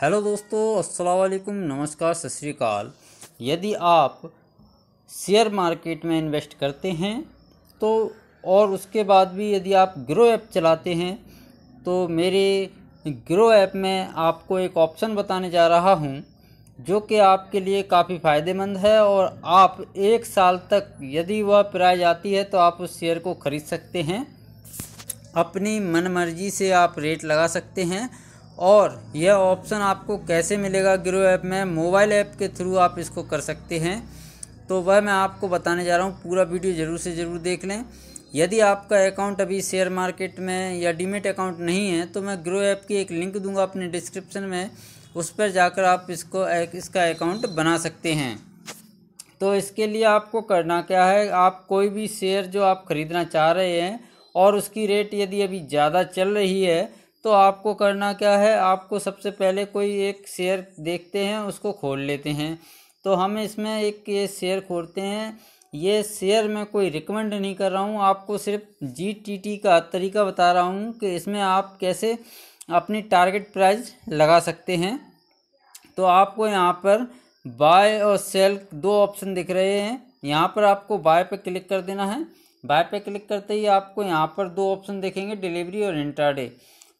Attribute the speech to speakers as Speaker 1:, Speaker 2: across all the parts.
Speaker 1: hello दोस्तों अस्सलाम वालेकुम नमस्कार सत श्रीकाल यदि आप शेयर मार्केट में इन्वेस्ट करते हैं तो और उसके बाद भी यदि आप ग्रो ऐप चलाते हैं तो मेरे ग्रो ऐप में आपको एक ऑप्शन बताने जा रहा हूं जो कि आपके लिए काफ़ी फ़ायदेमंद है और आप एक साल तक यदि वह प्राइज आती है तो आप उस शेयर को ख़रीद सकते हैं अपनी मनमर्जी से आप रेट लगा सकते हैं और यह ऑप्शन आपको कैसे मिलेगा ग्रो ऐप में मोबाइल ऐप के थ्रू आप इसको कर सकते हैं तो वह मैं आपको बताने जा रहा हूँ पूरा वीडियो ज़रूर से ज़रूर देख लें यदि आपका अकाउंट अभी शेयर मार्केट में या डीमेट अकाउंट नहीं है तो मैं ग्रो ऐप की एक लिंक दूंगा अपने डिस्क्रिप्शन में उस पर जाकर आप इसको इसका अकाउंट बना सकते हैं तो इसके लिए आपको करना क्या है आप कोई भी शेयर जो आप ख़रीदना चाह रहे हैं और उसकी रेट यदि अभी ज़्यादा चल रही है तो आपको करना क्या है आपको सबसे पहले कोई एक शेयर देखते हैं उसको खोल लेते हैं तो हम इसमें एक ये शेयर खोलते हैं ये शेयर मैं कोई रिकमेंड नहीं कर रहा हूँ आपको सिर्फ जी टी टी का तरीका बता रहा हूँ कि इसमें आप कैसे अपनी टारगेट प्राइस लगा सकते हैं तो आपको यहाँ पर बाय और सेल दो ऑप्शन दिख रहे हैं यहाँ पर आपको बाय पर क्लिक कर देना है बाय पर क्लिक करते ही आपको यहाँ पर दो ऑप्शन देखेंगे डिलीवरी और इंटरडे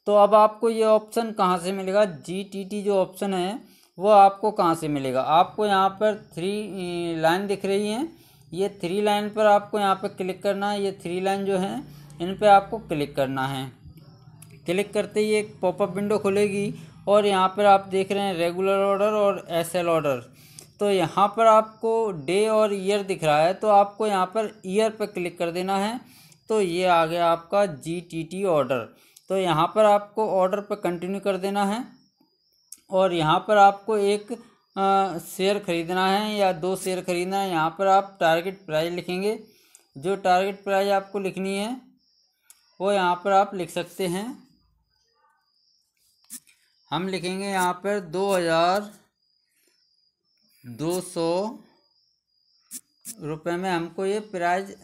Speaker 1: तो अब आपको ये ऑप्शन कहाँ से मिलेगा जी टी टी जो ऑप्शन है वो आपको कहाँ से मिलेगा आपको यहाँ पर थ्री लाइन दिख रही है ये थ्री लाइन पर आपको यहाँ पर क्लिक करना है ये थ्री लाइन जो है इन पर आपको क्लिक करना है क्लिक करते ही एक पॉपअप विंडो खुलेगी और यहाँ पर आप देख रहे हैं रेगुलर ऑर्डर और एस एल ऑर्डर तो यहाँ पर आपको डे और ईयर दिख रहा है तो आपको यहाँ पर ईयर पर क्लिक कर देना है तो ये आ गया आपका जी टी टी ऑर्डर तो यहाँ पर आपको ऑर्डर पर कंटिन्यू कर देना है और यहाँ पर आपको एक शेयर ख़रीदना है या दो शेयर ख़रीदना है यहाँ पर आप टारगेट प्राइस लिखेंगे जो टारगेट प्राइस आपको लिखनी है वो यहाँ पर आप लिख सकते हैं हम लिखेंगे यहाँ पर दो हज़ार दो सौ रुपये में हमको ये प्राइज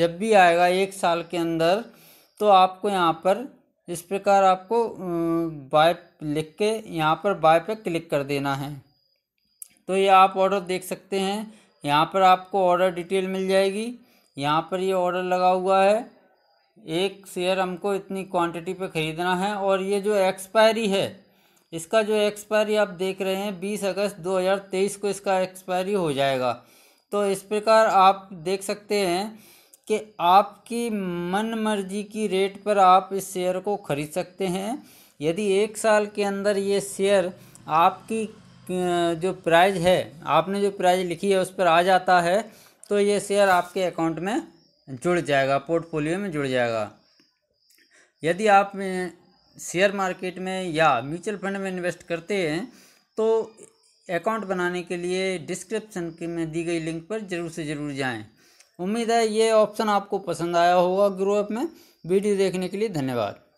Speaker 1: जब भी आएगा एक साल के अंदर तो आपको यहाँ पर इस प्रकार आपको बाय लिख के यहाँ पर बाय पर क्लिक कर देना है तो ये आप ऑर्डर देख सकते हैं यहाँ पर आपको ऑर्डर डिटेल मिल जाएगी यहाँ पर ये ऑर्डर लगा हुआ है एक शेयर हमको इतनी क्वांटिटी पे ख़रीदना है और ये जो एक्सपायरी है इसका जो एक्सपायरी आप देख रहे हैं बीस अगस्त दो हज़ार तेईस को इसका एक्सपायरी हो जाएगा तो इस प्रकार आप देख सकते हैं कि आपकी मन मर्जी की रेट पर आप इस शेयर को खरीद सकते हैं यदि एक साल के अंदर ये शेयर आपकी जो प्राइज है आपने जो प्राइज लिखी है उस पर आ जाता है तो ये शेयर आपके अकाउंट में जुड़ जाएगा पोर्टफोलियो में जुड़ जाएगा यदि आप शेयर मार्केट में या म्यूचुअल फंड में इन्वेस्ट करते हैं तो अकाउंट बनाने के लिए डिस्क्रिप्शन में दी गई लिंक पर ज़रूर से ज़रूर जाएं उम्मीद है ये ऑप्शन आपको पसंद आया होगा ग्रुप में वीडियो देखने के लिए धन्यवाद